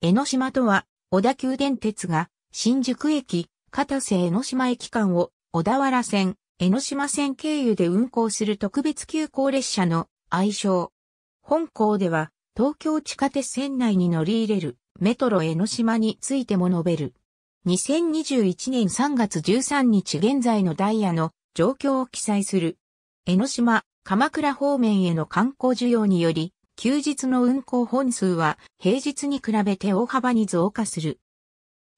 江ノ島とは、小田急電鉄が、新宿駅、片瀬江ノ島駅間を、小田原線、江ノ島線経由で運行する特別急行列車の愛称。本校では、東京地下鉄線内に乗り入れる、メトロ江ノ島についても述べる。2021年3月13日現在のダイヤの状況を記載する。江ノ島、鎌倉方面への観光需要により、休日の運行本数は平日に比べて大幅に増加する。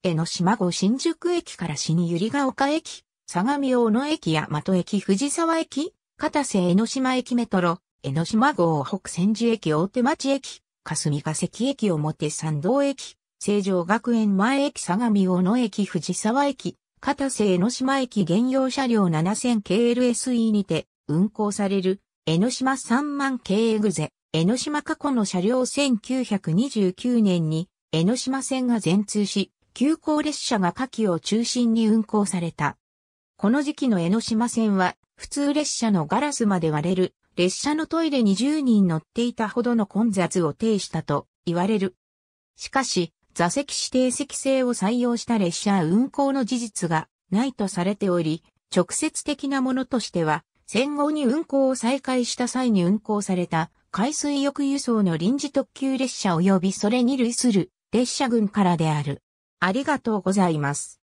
江ノ島号新宿駅から新百合ヶ丘駅、相模大野駅や的駅藤沢駅、片瀬江ノ島駅メトロ、江ノ島号北千住駅大手町駅、霞ヶ関駅表参道駅、成城学園前駅相模大野駅藤沢駅、片瀬江ノ島駅現用車両 7000KLSE にて運行される江ノ島3万 k グゼ。江ノ島過去の車両1929年に江ノ島線が全通し、急行列車が下記を中心に運行された。この時期の江ノ島線は、普通列車のガラスまで割れる、列車のトイレに0人乗っていたほどの混雑を呈したと言われる。しかし、座席指定席制を採用した列車運行の事実がないとされており、直接的なものとしては、戦後に運行を再開した際に運行された海水浴輸送の臨時特急列車及びそれに類する列車群からである。ありがとうございます。